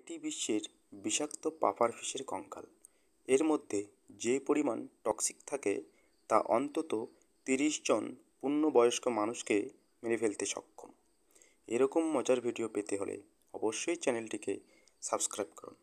এটি বিশ্বের বিষাক্ত পাপার ফিশের কঙ্কাল এর মধ্যে যে পরিমাণ টক্সিক থাকে তা অন্তত তিরিশ জন পূর্ণবয়স্ক মানুষকে মেরে ফেলতে সক্ষম এরকম মজার ভিডিও পেতে হলে অবশ্যই চ্যানেলটিকে সাবস্ক্রাইব করুন